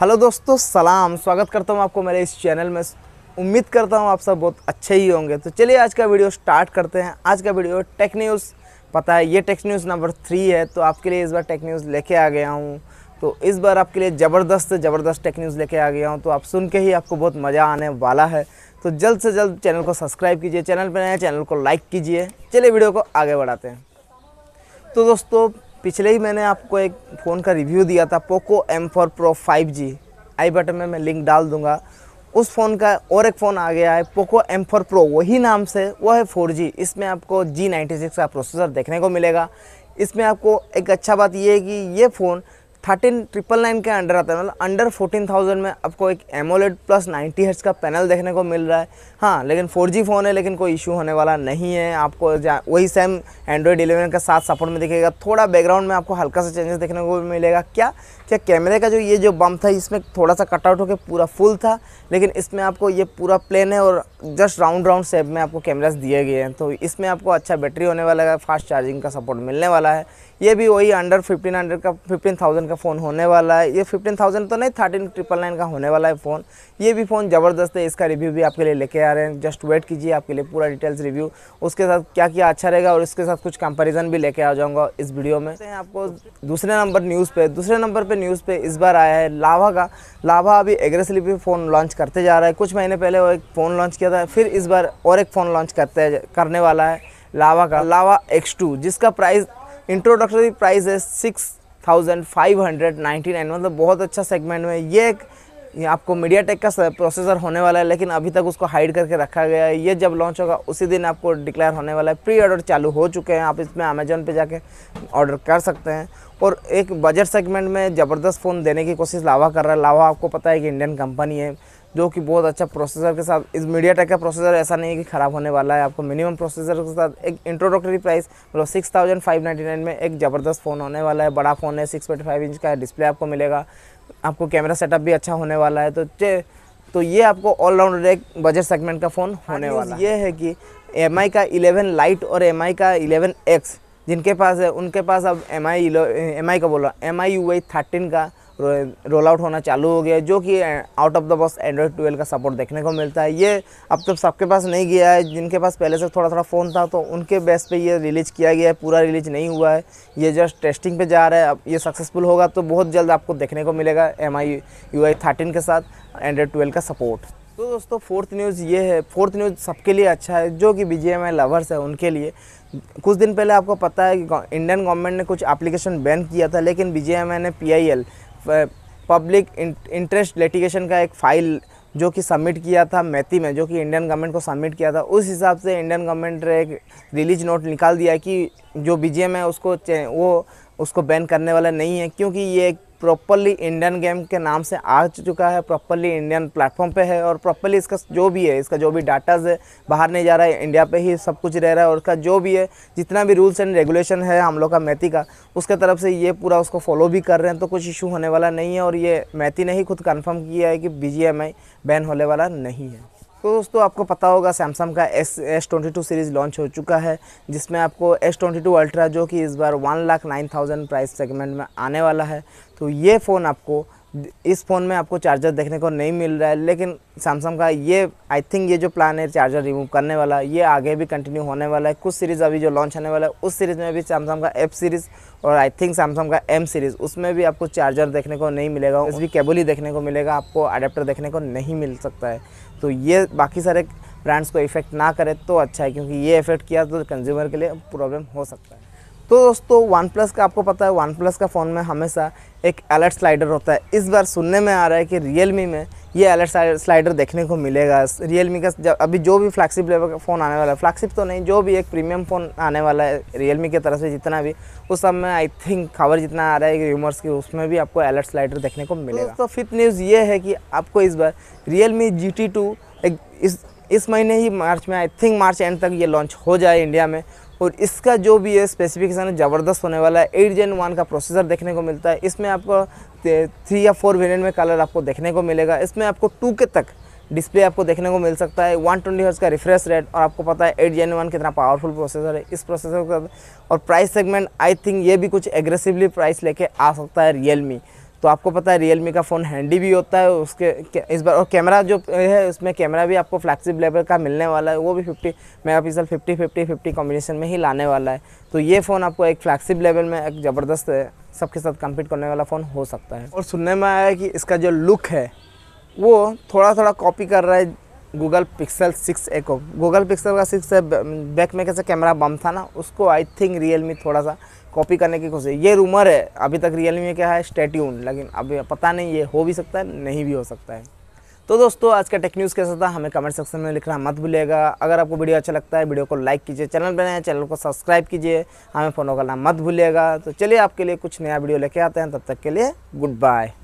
hello दोस्तों सलाम स्वागत करता हूँ आपको मेरे इस चैनल में उम्मीद करता हूँ आप सब बहुत अच्छे ही होंगे तो चलिए आज का वीडियो स्टार्ट करते हैं आज का वीडियो टेक न्यूज़ पता है ये टेक न्यूज़ नंबर थ्री है तो आपके लिए इस बार टेक न्यूज़ लेके आ गया हूँ तो इस बार आपके लिए ज़बरदस्त ज़बरदस्त टेक न्यूज़ लेके आ गया हूँ तो आप सुन के ही आपको बहुत मज़ा आने वाला है तो जल्द से जल्द चैनल को सब्सक्राइब कीजिए चैनल पर नए चैनल को लाइक कीजिए चलिए वीडियो को आगे बढ़ाते हैं तो दोस्तों पिछले ही मैंने आपको एक फ़ोन का रिव्यू दिया था Poco M four pro five G i button में मैं लिंक डाल दूंगा उस फ़ोन का और एक फ़ोन आ गया है पोको एम फोर प्रो वही नाम से वो है फोर जी इसमें आपको जी नाइन्टी सिक्स का प्रोसेसर देखने को मिलेगा इसमें आपको एक अच्छा बात ये है कि ये फ़ोन थर्टीन ट्रिपल नाइन के अंडर आता है मतलब अंडर फोर्टीन थाउजेंड में आपको एक एमोलेड प्लस नाइन्टी हर्ट्स का पैनल देखने को मिल रहा है हाँ लेकिन फोर जी फ़ोन है लेकिन कोई इशू होने वाला नहीं है आपको वही सेम एंड्रॉयड इलेवन के साथ सपोर्ट में दिखेगा थोड़ा बैकग्राउंड में आपको हल्का सा चेंजेस देखने को मिलेगा क्या क्या कैमरे का जो ये जो बम था इसमें थोड़ा सा कटआउट होकर पूरा फुल था लेकिन इसमें आपको ये पूरा प्लेन है और जस्ट राउंड राउंड शेप में आपको कैमराज दिए गए हैं तो इसमें आपको अच्छा बैटरी होने वाला है फास्ट चार्जिंग का सपोर्ट मिलने वाला है ये भी वही अंडर फिफ्टीन हंड्रेड का फिफ्टीन थाउजेंड का फ़ोन होने वाला है ये फिफ्टीन थाउजेंड तो नहीं थर्टीन ट्रिपल नाइन का होने वाला है फ़ोन ये भी फ़ोन ज़बरदस्त है इसका रिव्यू भी आपके लिए लेके आ रहे हैं जस्ट वेट कीजिए आपके लिए पूरा डिटेल्स रिव्यू उसके साथ क्या क्या अच्छा रहेगा और इसके साथ कुछ कंपेरिजन भी लेके आ जाऊँगा इस वीडियो में आपको दूसरे नंबर न्यूज़ पे दूसरे नंबर पर न्यूज़ पे इस बार आया है लावा का लावा अभी एग्रेसिवली फ़ोन लॉन्च करते जा रहा है कुछ महीने पहले वो एक फ़ोन लॉन्च किया था फिर इस बार और एक फ़ोन लॉन्च करते करने वाला है लावा का लावा एक्स टू जिसका प्राइस इंट्रोडक्टरी प्राइस है six thousand five hundred ninety nine मतलब बहुत अच्छा सेगमेंट में ये एक ये आपको मीडिया टेक का प्रोसेसर होने वाला है लेकिन अभी तक उसको हाइड करके रखा गया है ये जब लॉन्च होगा उसी दिन आपको डिक्लेयर होने वाला है प्री ऑर्डर चालू हो चुके हैं आप इसमें अमेजोन पे जाके ऑर्डर कर सकते हैं और एक बजट सेगमेंट में ज़बरदस्त फ़ोन देने की कोशिश लावा कर रहा है लावा आपको पता है कि इंडियन कंपनी है जो कि बहुत अच्छा प्रोसेसर के साथ इस मीडिया टेक का प्रोसेसर ऐसा नहीं है कि ख़राब होने वाला है आपको मिनिमम प्रोसेसर के साथ एक इंट्रोडक्टरी प्राइस मतलब six thousand five ninety nine में एक ज़बरदस्त फ़ोन होने वाला है बड़ा फ़ोन है सिक्स पॉइंट फाइव इंच का डिस्प्ले आपको मिलेगा आपको कैमरा सेटअप भी अच्छा होने वाला है तो तो ये आपको ऑलराउंडर एक बजट सेगमेंट का फ़ोन हाँ होने वाला ये है कि एम का इलेवन लाइट और एम का इलेवन एक्स जिनके पास है उनके पास अब एम आई एम आई का बोल रहा M I U Y thirteen का रोल आउट होना चालू हो गया है जो कि out of the box Android twelve का सपोर्ट देखने को मिलता है ये अब तो सबके पास नहीं गया है जिनके पास पहले से थोड़ा थोड़ा फ़ोन था तो उनके बेस पे ये रिलीज़ किया गया है पूरा रिलीज नहीं हुआ है ये जस्ट टेस्टिंग पे जा रहा है अब ये सक्सेसफुल होगा तो बहुत जल्द आपको देखने को मिलेगा M I U I thirteen के साथ एंड्रॉयड ट्वेल्व का सपोर्ट तो दोस्तों फोर्थ न्यूज़ ये है फोर्थ न्यूज़ सबके लिए अच्छा है जो कि बी एम आई लवर्स है उनके लिए कुछ दिन पहले आपको पता है कि इंडियन गवर्नमेंट ने कुछ एप्लीकेशन बैन किया था लेकिन बी एम आई ने P I L public interest litigation का एक फाइल जो कि सबमिट किया था मैथी में जो कि इंडियन गवर्नमेंट को सबमिट किया था उस हिसाब से इंडियन गवर्नमेंट ने एक रिलीज नोट निकाल दिया कि जो बीजेम है उसको वो उसको बैन करने वाला नहीं है क्योंकि ये एक प्रॉपरली इंडियन गेम के नाम से आ चुका है प्रॉपरली इंडियन प्लेटफॉर्म पे है और प्रॉपरली इसका जो भी है इसका जो भी डाटाज है बाहर नहीं जा रहा है इंडिया पे ही सब कुछ रह रहा है और इसका जो भी है जितना भी रूल्स एंड रेगुलेशन है हम लोग का मैथी का उसके तरफ से ये पूरा उसको फॉलो भी कर रहे हैं तो कुछ इशू होने वाला नहीं है और ये मैथी ने ही खुद कन्फर्म किया है कि बी बैन होने वाला नहीं है तो दोस्तों आपको पता होगा सैमसंग का S S twenty two series launch हो चुका है जिसमें आपको एस ट्वेंटी टू अल्ट्रा जो कि इस बार one lakh nine thousand price segment में आने वाला है तो ये फ़ोन आपको इस फ़ोन में आपको चार्जर देखने को नहीं मिल रहा है लेकिन सैमसंग का ये आई थिंक ये जो प्लान है चार्जर रिमूव करने वाला ये आगे भी कंटिन्यू होने वाला है कुछ सीरीज़ अभी जो लॉन्च होने वाला है उस सीरीज़ में भी सैमसंग का एफ सीरीज़ और आई थिंक सैमसंग का एम सीरीज़ उसमें भी आपको चार्जर देखने को नहीं मिलेगा भी केबल ही देखने को मिलेगा आपको अडेप्टर देखने को नहीं मिल सकता है तो ये बाकी सारे ब्रांड्स को इफ़ेक्ट ना करे तो अच्छा है क्योंकि ये इफ़ेक्ट किया तो कंज्यूमर के लिए प्रॉब्लम हो सकता है तो दोस्तों वन प्लस का आपको पता है वन प्लस का फ़ोन में हमेशा एक अलर्ट स्लाइडर होता है इस बार सुनने में आ रहा है कि रियल मी में ये अलर्ट स्लाइडर देखने को मिलेगा रियल मी का जब अभी जो भी फ्लैक्सिप लेवल का फ़ोन आने वाला है फ्लैक्सिप तो नहीं जो भी एक प्रीमियम फ़ोन आने वाला है रियल मी की तरफ से जितना भी उस सब में आई थिंक खबर जितना आ रहा है रूमर्स की उसमें भी आपको अलर्ट स्लाइडर देखने को मिलेगा तो फिफ्थ न्यूज़ ये है कि आपको इस बार रियल मी जी एक इस इस महीने ही मार्च में आई थिंक मार्च एंड तक ये लॉन्च हो जाए इंडिया में और इसका जो भी है स्पेसिफिकेशन है ज़बरदस्त होने वाला है एट जेन वन का प्रोसेसर देखने को मिलता है इसमें आपको थ्री या फोर वेरियंट में कलर आपको देखने को मिलेगा इसमें आपको टू के तक डिस्प्ले आपको देखने को मिल सकता है वन ट्वेंटी हर्ट्स का रिफ्रेश रेट और आपको पता है एट जेन वन कितना पावरफुल प्रोसेसर है इस प्रोसेसर का और प्राइस सेगमेंट आई थिंक ये भी कुछ एग्रेसिवली प्राइस लेके आ सकता है रियलमी तो आपको पता है रियलमी का फ़ोन हैंडी भी होता है उसके इस बार और कैमरा जो है उसमें कैमरा भी आपको फ्लैक्सिब लेवल का मिलने वाला है वो भी fifty megapixel fifty fifty fifty combination में ही लाने वाला है तो ये फ़ोन आपको एक फ्लैक्सिब लेवल में एक ज़बरदस्त सबके साथ कम्पीट करने वाला फ़ोन हो सकता है और सुनने में आया कि इसका जो लुक है वो थोड़ा थोड़ा कॉपी कर रहा है गूगल पिक्सल सिक्स ए को गूगल पिक्सल का सिक्स बैक में कैसे कैमरा बम था ना उसको आई थिंक रियल मी थोड़ा सा कॉपी करने की कोशिश ये रूमर है अभी तक रियल मी में क्या है स्टेट्यून लेकिन अभी पता नहीं ये हो भी सकता है नहीं भी हो सकता है तो दोस्तों आज का टेक न्यूज़ कैसा था हमें कमेंट सेक्शन में लिखना मत भूलिएगा अगर आपको वीडियो अच्छा लगता है वीडियो को लाइक कीजिए चैनल पर चैनल को सब्सक्राइब कीजिए हमें फॉलो करना मत भूलिएगा तो चलिए आपके लिए कुछ नया वीडियो लेके आते हैं तब तक के लिए गुड बाय